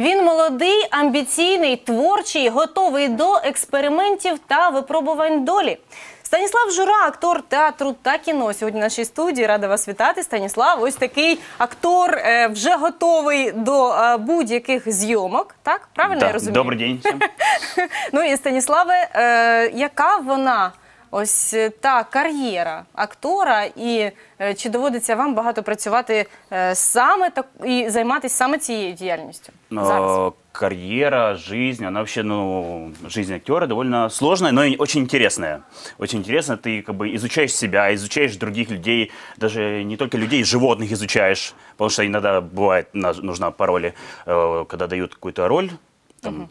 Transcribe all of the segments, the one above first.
Він молодий, амбіційний, творчий, готовий до експериментів та випробувань долі. Станіслав Жура, актор театру та кіно. Сьогодні в нашій студії рада вас вітати. Станіслав, ось такий актор е, вже готовий до е, будь-яких зйомок. Так правильно да. я розумію? Добрий день. Ну і Станіславе, е, яка вона Ось е, та кар'єра актора, і е, чи доводиться вам багато працювати е, саме так і займатися саме цією діяльністю? Ну, Зараз? Карьера, жизнь, она вообще, ну, жизнь актера доволі сложная, но и очень интересная. Очень интересно, ты как бы изучаєш себя, изучаешь других людей, даже не только людей, животных изучаешь, потому что іноді бывает нужна пароли, э, когда дають какую-то роль, там, угу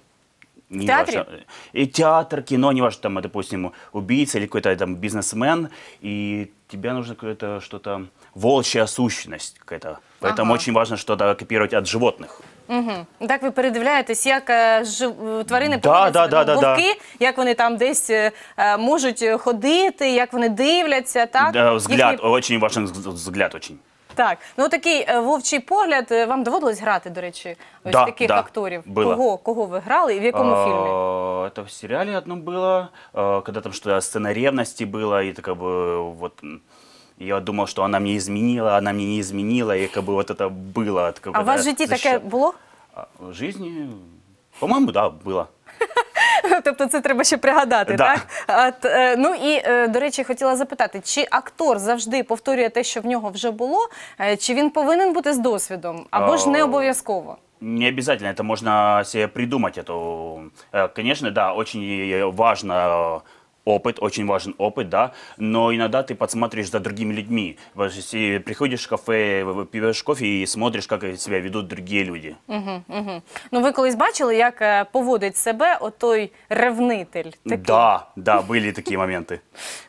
не Важно. И театр, кино, неважно, там, допустим, убийца или какой-то там бизнесмен, и тебе нужно какое-то что-то, волчья сущность какая-то. Поэтому ага. очень важно что-то копировать от животных. Угу. Так ви передивляєтесь, як э, э, тварини Да, поводяться, да, да, ну, да, як вони там десь е, можуть ходити, як вони дивляться, так? Да, взгляд, Їхні- очень важен взгляд очень так. Ну такий е, вовчий погляд. Е, вам доводилось грати, до речі, ось Да, таких да, акторів. було. Кого кого ви грали і в якому е, фільмі? А, в сериале одно було. а, там что сцена ревности была, и это как бы Я думав, що вона мені змінила, вона мені не змінила. и как бы вот это было. А у вас в житті таке було? А, В жизни, по-моему, да, было. Тобто це треба ще пригадати, Да. так? А, е, ну і, е, до речі, хотіла запитати, чи актор завжди повторює те, що в нього вже було, е, чи він повинен бути з досвідом, або ж не е, обов'язково? Не обязательно, це можна себе придумати. Эту... э, е, да, очень важно опыт, очень важен опыт, да, но иногда ты подсматриваешь за другими людьми. приходишь в кафе, пьешь кофе и смотришь, как себя ведут другие люди. Угу, угу. Ну, ви колись бачили, як поводить себе той ревнитель? Такий? Да, да, были такие моменты.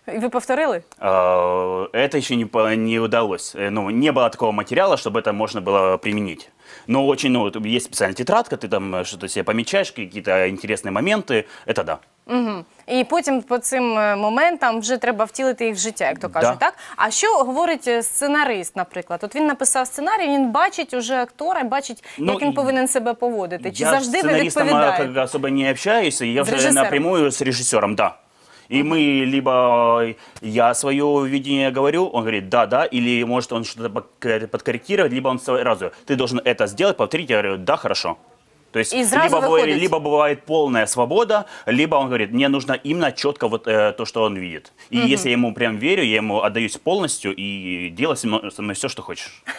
Вы повторили? Это еще не, не удалось. Э, ну, не было такого материала, чтобы это можно было применить. Но очень, ну, есть специальная тетрадка, ты там э, что-то себе помечаешь, какие-то интересные моменти. Это да. Угу. І потім по цим е, моментам вже треба втілити їх в життя, як то кажуть, Да. так? А що говорить е, сценарист, наприклад? От він написав сценарій, він бачить уже актора, бачить, Ну, як він повинен себе поводити. Чи завжди ви сценаристом я відповідаєте? как особо не общаюсь, и я вже напряму з напрямую с режиссером, да. И мы либо э, я свое видение говорю, он говорит да-да, или может он что-то подкорректировать, либо он сразу, ты должен это сделать, повторить, я говорю, да, хорошо. То есть и либо, бывает, либо бывает полная свобода, либо он говорит, мне нужно именно четко вот э, то, что он видит. И угу. если я ему прям верю, я ему отдаюсь полностью и делай со мной, все, что хочешь.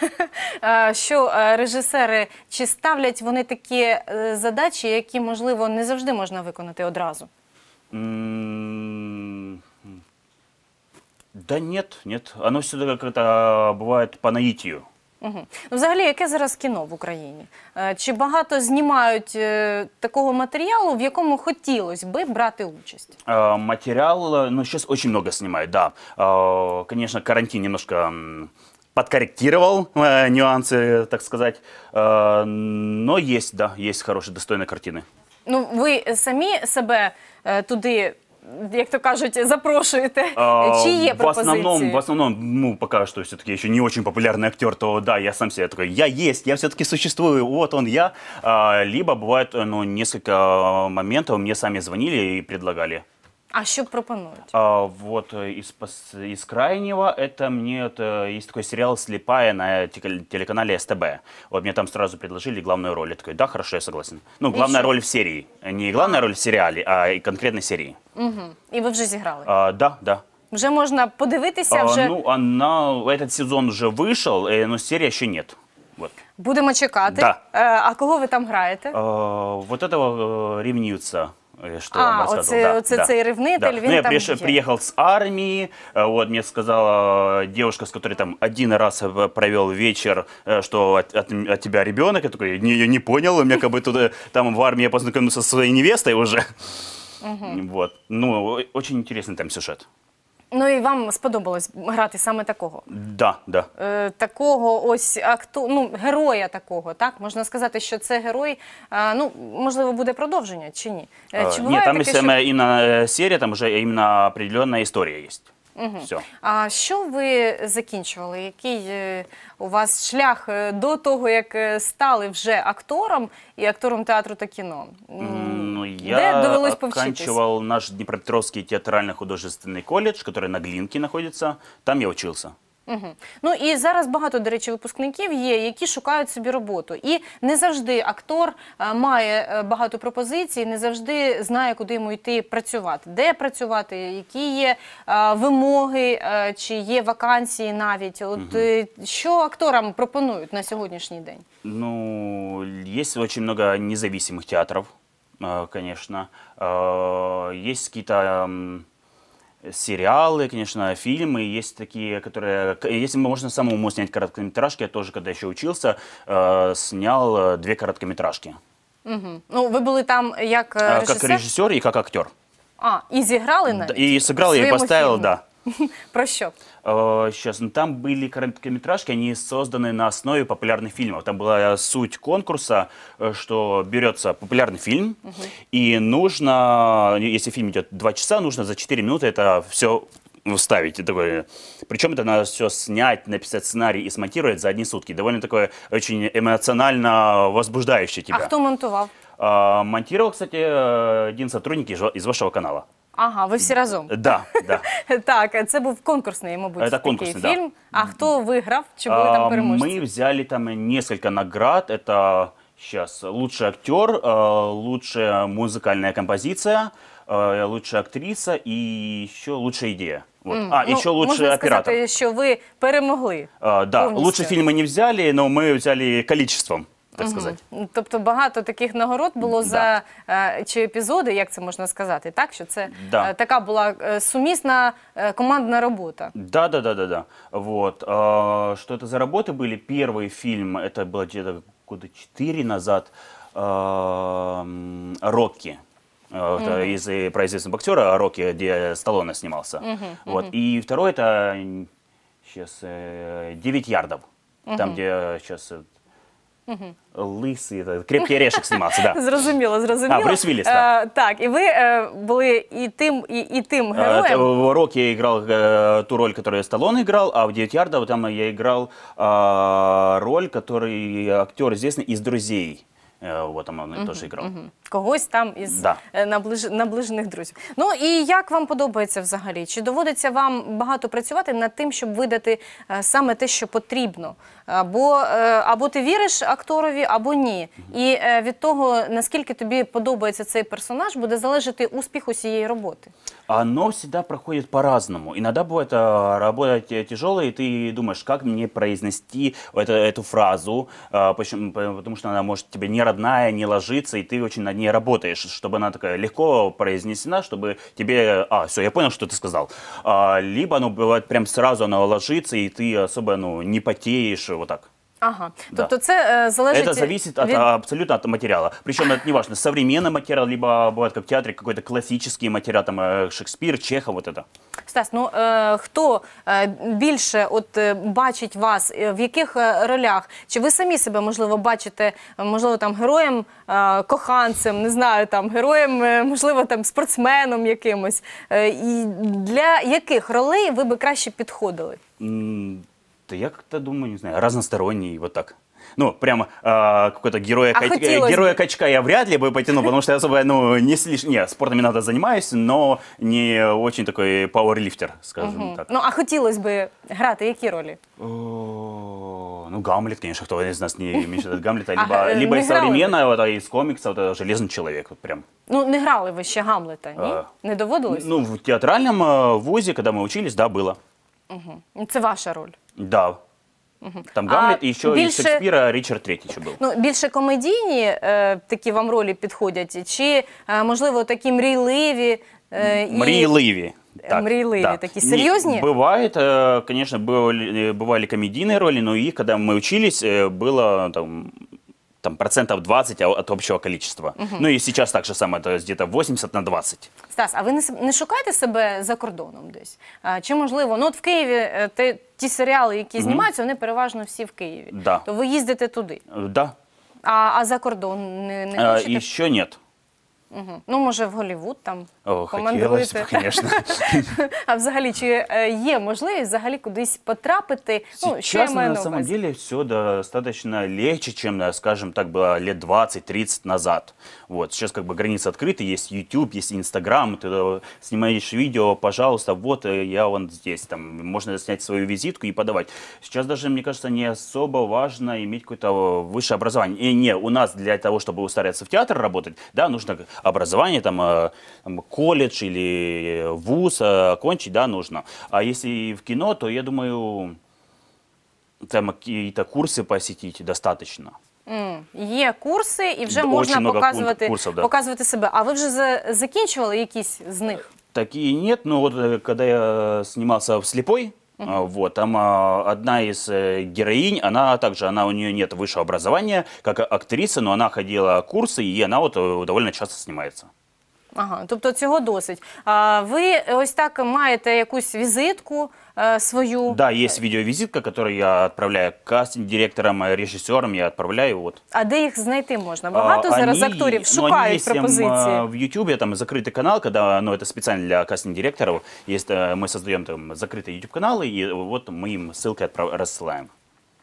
А, що а, режисери, чи ставлять вони такие задачи, які, можливо, не завжди можно выполнить одразу? М Да нет, нет. Оно всегда как-то бывает по наитию. Угу. Ну, Взагалі, яке зараз кіно в Україні? Е, чи багато знімають е, такого матеріалу, в якому хотілося би брати участь? Матеріал материал, э, ну, сейчас очень много снимают, да. А, карантин немножко м, подкорректировал э, нюансы, так сказать. Э, Но есть, да, есть хорошие, достойные картины. Ну, ви самі себе е, э, туди як то кажуть, запрошуєте? А, Чи є в пропозиції? основном, в основном, ну, пока что все-таки еще не очень популярный актер, то да, я сам себе такой, я есть, я все-таки существую, вот он я. А, либо бывает, ну, несколько моментов, мне сами звонили и предлагали а что пропонуют? А, вот э, из, из крайнего, это мне, это, есть такой сериал «Слепая» на телеканале СТБ. Вот мне там сразу предложили главную роль. Я такой, да, хорошо, я согласен. Ну, главная роль в серии. Не главная роль в сериале, а конкретно серии. Угу. І ви вже зіграли? А, да, да. Вже можна подивитися. Вже ну, она, этот сезон уже вышел, э, но серии еще нет. Вот. будемо чекати. Да. Е, а кого ви там граєте? А, вот этого э, Э, что а, вам рассказывал. Оце, э, да, оце да, цей ревнитель, да. він ну, я там приш... приехал с армии, э, вот мне сказала девушка, с которой там один раз провел вечер, что от, от, от тебя ребенок. Я такой, не, я не понял, у меня как бы туда, там в армии я познакомился со своей невестой уже. Угу. Вот. Ну, очень интересный там сюжет. Ну і вам сподобалось грати саме такого? Да, да. Е, такого ось акту... ну, героя такого, так? Можна сказати, що це герой. А, ну, можливо, буде продовження чи ні? Е, е Чи Ні, там таке, якщо що... именно там уже именно определенна історія есть. Угу. Все. А що ви закінчували? Який е, у вас шлях е, до того, як е, стали вже актором і актором театру та кіно? Ну, я Де довелось оканчивал наш Дніпропетровський театрально художественний коледж, который на Глинке находится. Там я учился. Угу. Ну і зараз багато, до речі, випускників є, які шукають собі роботу. І не завжди актор е, має е, багато пропозицій, не завжди знає, куди йому йти працювати, де працювати, які є е, вимоги, чи є вакансії навіть. От угу. що акторам пропонують на сьогоднішній день? Ну є дуже багато незалежних театрів, звісно. Є якісь сериалы, конечно, фильмы, есть такие, которые, если можно самому снять короткометражки, я тоже, когда еще учился, э, снял э, две короткометражки. Угу. Ну, вы были там э, а, как режисер? Как режиссер и как актер. А, і зіграли на и сыграл я и поставил, да. Про что Э, сейчас, ну, там были короткометражки, они созданы на основе популярных фильмов. Там была э, суть конкурса, э, что берется популярный фильм, угу. и нужно, если фильм идет 2 часа, нужно за 4 минуты это все вставить. И такое. Причем это надо все снять, написать сценарий и смонтировать за одни сутки. Довольно такое очень эмоционально возбуждающее а тебя. А кто монтировал? монтировал, кстати, один сотрудник из вашего канала. Ага, ви всі разом. Е, да, да. Так, е, це був конкурсний, мабуть, Это е, такий да. фільм. А хто виграв? Чи були А, там переможці? Мы взяли там несколько наград. Это сейчас лучший актер, э, лучшая композиція, композиция, актриса і ще лучшая ідея. Вот. М, А, ну, еще лучший можна оператор. сказати, э, що ви перемогли. Э, да, повністю. лучшие не взяли, но ми взяли количеством так сказати. Угу. Тобто багато таких нагород було за е, чи епізоди, як це можна сказати, так що це Да. Е, така була е, сумісна е, командна робота. Да, да, да, да, да. Вот. А, что это за работы были? Перший фильм, это было где-то года четыре назад, «Рокки». А, это Из э, про известного боксера Рокки, где Сталлоне снимался. вот. И второй это сейчас э, «Девять ярдов». Там, где сейчас э, э, Лисий, крепкий орешек знімався, да. Зрозуміло, зрозуміло. А, Брюс Вілліс, е, да. так, і ви е, були і тим, і, і тим Э, героєм. в «Роке» я играл э, е, ту роль, которую Сталлоне играл, а в «Девять ярдов» там я играл э, роль, который актер известный из «Друзей» от, а вони теж грав. Когось там із Да. Е, наближ... наближених друзів. Ну і як вам подобається взагалі? Чи доводиться вам багато працювати над тим, щоб видати е, саме те, що потрібно? Або, е, або ти віриш акторові, або ні. І від того, наскільки тобі подобається цей персонаж, буде залежати успіх усієї роботи. Оно завжди проходить по-разному. Иногда бывает э, работа те- тяжелая, и ты думаешь, как мне произнести цю фразу, тому що вона може что она тебе не родная не ложится, и ты очень над ней работаешь, чтобы она такая легко произнесена, чтобы тебе, а, все, я понял, что ты сказал. А, либо, ну, бывает, прям сразу она ложится, и ты особо, ну, не потеешь, вот так. Ага, да. тобто це э, залежить... Это зависит от, абсолютно от материала. Причем это не важно, современный материал, либо бывает как в театре какой-то классический материал, там Шекспір, э, Шекспир, Чехов, вот это. Стас, ну э, хто э, більше от бачить вас, в яких ролях? Чи ви самі себе, можливо, бачите, можливо, там героєм, э, коханцем, не знаю, там героєм, можливо, там спортсменом якимось? Э, і для яких ролей ви би краще підходили? Mm. Да я как-то думаю, не знаю, разносторонний, вот так. Ну, прямо э, какой-то героя, а кач... героя качка я вряд ли бы потянул, потому что я особо, ну, не слишком... Не, спортом иногда занимаюсь, но не очень такой пауэрлифтер, скажем угу. так. Ну, а хотелось бы играть які а роли. ну, Гамлет, конечно, кто из нас не мечтает Гамлета, либо, а, либо из современного, да, из комикса, вот, это «Железный человек», вот прям. Ну, не грали ви еще Гамлета, ні? А, не доводилось? Ну, в театральном а, вузе, когда мы учились, да, было. Угу. это ваша роль? Да. Там Гамлет і ще більше- із Шекспіра Річард Третій ще був. Ну, більше комедійні е, такі вам ролі підходять, чи е, можливо такі мрійливі е, і- Мрійливі. Так, Мрійливі да. такі, серйозні? бывает, э, конечно, были, э, бывали комедийные роли, но и когда мы учились, э, там там процентов 20 от общего количества. Угу. Ну и сейчас так же самое, то есть где-то 80 на 20. Стас, а ви не, с- шукаєте себе за кордоном десь? А, Чи можливо, ну от в Києві е, те- ті серіали, які знімаються, вони переважно всі в Києві. Да. То ви їздите туди. Да, А, а за кордон не, не Э, хочете? Еще нет. Угу. Ну, може, в Голівуд там О, конечно. б, звісно. А взагалі, чи є можливість взагалі кудись потрапити? ну, що я Сейчас маю на самом деле все достаточно легче, чем, э, скажем так, было лет 20-30 назад. Вот, сейчас как бы границы открыты, есть YouTube, есть Instagram, ты э, снимаешь видео, пожалуйста, вот э, я вон здесь, там, можно снять свою визитку и подавать. Сейчас даже, мне кажется, не особо важно иметь какое-то высшее образование. И не, у нас для того, чтобы устраиваться в театр работать, да, нужно образование, там, э, там колледж или э, вуз э, окончить, да, нужно. А если в кино, то, я думаю, там какие-то курсы посетить достаточно. Є курси, і вже можна показувати курсов, да. показувати себе. А ви вже закінчували якісь з них? Такие нет, но вот когда я снимался в «Слепой», Угу. Вот, там одна из э, героинь, она также, она у нее нет высшего образования, как актриса, но она ходила курсы, и она вот э, довольно часто снимается. Ага, тобто цього досить. А ви ось так маєте якусь візитку, э, свою. Да, есть видеовизитка, которую я отправляю кастинг-директорам, э, режисерам, я отправляю. Вот. А де їх знайти можна? Багато А, зараз они- акторів ну, они шукають есть, эм, пропозиції. Э, в YouTube там закрытый канал, когда, ну, это специально для кастинг-директоров. Есть, э, мы создаем там закрытый YouTube канал, и вот мы им ссылки отправ- рассылаем.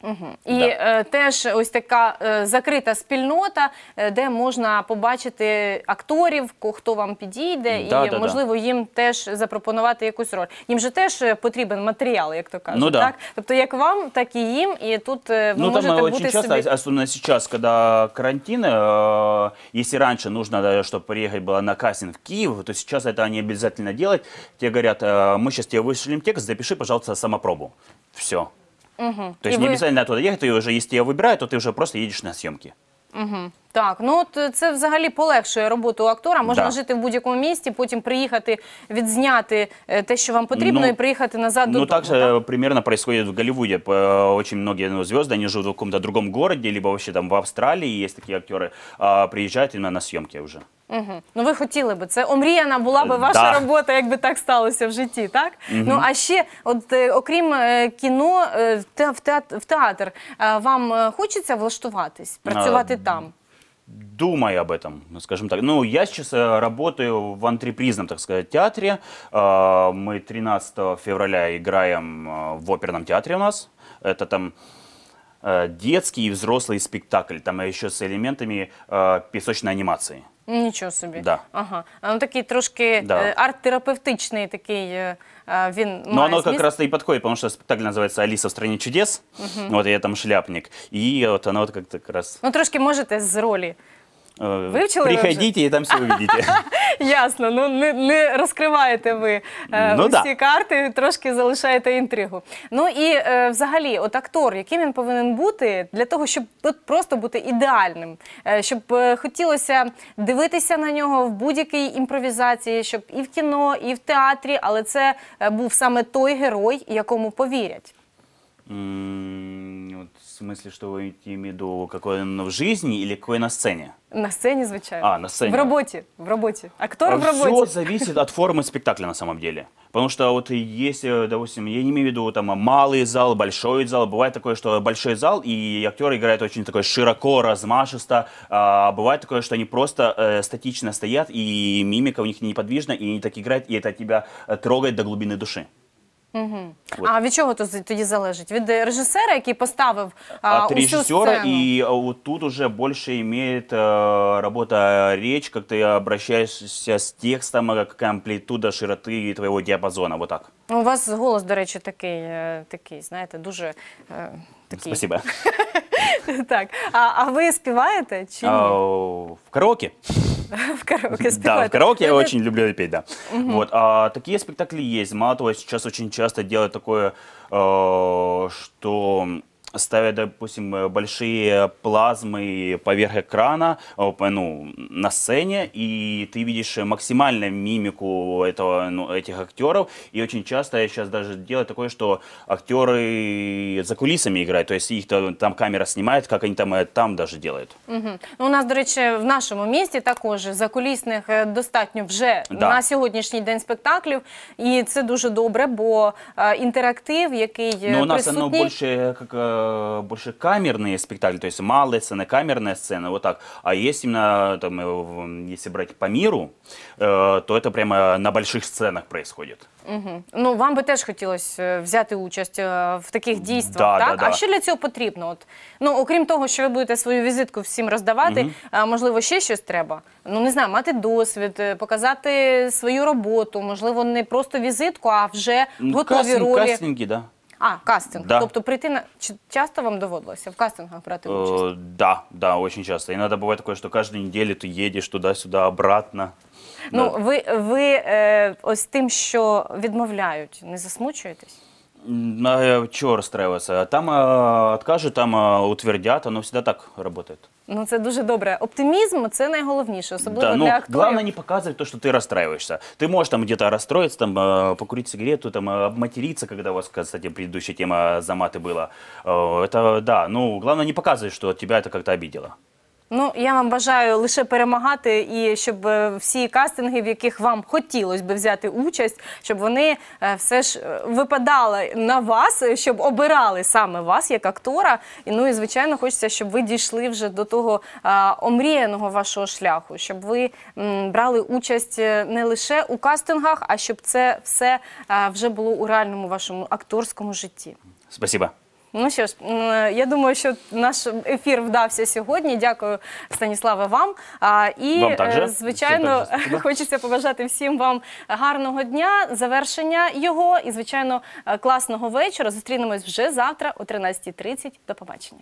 Угу. І да. Е, теж ось така е, закрита спільнота, е, де можна побачити акторів, ко- хто вам підійде, Да, і да, да. можливо їм теж запропонувати якусь роль. Їм же теж потрібен матеріал, як то кажуть, Ну да. так тобто як вам, так і їм, і тут е, ви Ну, там можете э, бути часто, собі. особенно сейчас, когда карантин, э, раніше раньше нужно, чтобы приехать было на кастинг в Київ, то зараз це не обязательно делать. Тебе говорят, ми э, мы сейчас тебе вышлем текст, запиши, пожалуйста, самопробу. Все. Угу. То есть и не вы... обязательно туда ехать, ты уже, если тебя выбирают, то ты уже просто едешь на съемки. Угу. Так, ну от е, це взагалі полегшує роботу актора. Можна Да. жити в будь-якому місті, потім приїхати, відзняти е, те, що вам потрібно, Ну, і приїхати назад Ну, додому. так же так? э, примерно в Голливуде. П- э, Очень многие ну, звезды, они живут в каком-то другом городе, либо там в Австралії є такі актеры, а, приезжают именно на съемки вже? Мгм. Ну ви хотіли би це омріяна була би е, ваша да. робота, якби так сталося в житті, так? Ну а ще, от окрім кіно, в театр, в театр е, вам хочеться влаштуватись, працювати там? думай об этом, скажем так. Ну, я сейчас э, работаю в антрепризном, так сказать, театре. А, мы 13 февраля играем э, в оперном театре у нас. Это там э, детский и взрослый спектакль, там еще с элементами песочной анимации. Нічого собі. Да. Ага. Ну, такий трошки е, Да. арт-терапевтичний такий э, э, він Но ну, оно как раз и подходит, потому что спектакль называется «Алиса в стране чудес». Вот я там шляпник. И вот оно вот как-то как раз... Ну, трошки можете з роли. Е, Вивчили Приходите і там все увидите. Ясно, ну не не розкриваєте ви е, ну, усі да. карти, трошки залишаєте інтригу. Ну і е, взагалі, от актор, яким він повинен бути для того, щоб от просто бути ідеальним, е, щоб е, хотілося дивитися на нього в будь-якій імпровізації, щоб і в кіно, і в театрі, але це е, був саме той герой, якому повірять. Mm. смысле, что вы имеете в виду, какой он в жизни или какой на сцене? На сцене, звучит. А, на сцене. В работе, в работе. Актор а в работе. Все зависит от формы спектакля на самом деле. Потому что вот есть, э, допустим, я не имею в виду там малый зал, большой зал. Бывает такое, что большой зал, и актеры играют очень такое широко, размашисто. А, бывает такое, что они просто э, статично стоят, и мимика у них неподвижна, и они так играют, и это тебя э, трогает до глубины души. Угу. Вот. А від чого тоді залежить? Від режисера, який поставив а, От усю сцену? и тут уже більше имеет э, работа речь, как ты обращаешься с текстом, як амплітуда широти твоєго діапазону. вот так. Ну, у вас голос, до речі, такий, е, такий знаєте, дуже е, такий. Спасибо. Так. А, а ви співаєте чи ні? А, в караоке? в караоке спевать. Да, в караоке я очень люблю и петь, да. Вот, а такие спектакли есть. Мало того, сейчас очень часто делают такое, э, что ставят, допустим, большие плазмы поверх экрана э, ну, на сцене, и ты видишь максимально мимику этого, ну, этих актеров, и очень часто сейчас даже делают такое, что актеры за кулисами играют, то есть их -то, там камера снимает, как они там, э, там даже делают. Угу. Ну, у нас, до речі, в нашому месте також закулісних э, достатньо вже да. на сьогоднішній день спектаклів, і це дуже добре, бо е, інтерактив, який ну, у нас е, присутній... воно більше, як Більше э, больше камерные тобто то есть малая сцена, вот так. А есть именно, там, э, если брать по миру, э, то це прямо на больших сценах происходит. Угу. Ну, вам би теж хотілося взяти участь в таких дійствах, да, так? Да, да. А що для цього потрібно? От, ну, окрім того, що ви будете свою візитку всім роздавати, угу. можливо, ще щось треба? Ну, не знаю, мати досвід, е, показати свою роботу, можливо, не просто візитку, а вже ну, готові Кастинг, ролі. Кастинги, да. А, кастинг. Да. Тобто прийти на... Часто вам доводилося в кастингах брати э, участь? Э, да, да, очень часто. Иногда бывает такое, что каждую неделю ты едешь туда-сюда, обратно. Ну, да. ви, ви е, э, ось тим, що відмовляють, не засмучуєтесь? На чого розстраюватися? Там э, откажут, там э, утвердят, оно всегда так работает. Ну це дуже добре. Оптимизм – це найголовніше, особливо да, ну, для акторів. Главное не показывать то, что ты расстраиваешься. Ты можешь там где-то расстроиться, там, э, покурить сигарету, там, э, обматериться, когда у вас, кстати, предыдущая тема за маты была. Э, это да, ну главное не показывать, что тебя это как-то обидело. Ну, я вам бажаю лише перемагати і щоб е, всі кастинги, в яких вам хотілося би взяти участь, щоб вони е, все ж е, випадали на вас, щоб обирали саме вас як актора. І ну і звичайно, хочеться, щоб ви дійшли вже до того е, омріяного вашого шляху, щоб ви м, брали участь не лише у кастингах, а щоб це все е, вже було у реальному вашому акторському житті. Спасибо. Ну що ж, я думаю, що наш ефір вдався сьогодні. Дякую, Станіславе, вам. і вам е, звичайно, хочеться побажати всім вам гарного дня, завершення його і, звичайно, е, класного вечора. Зустрінемось вже завтра о 13.30. До побачення.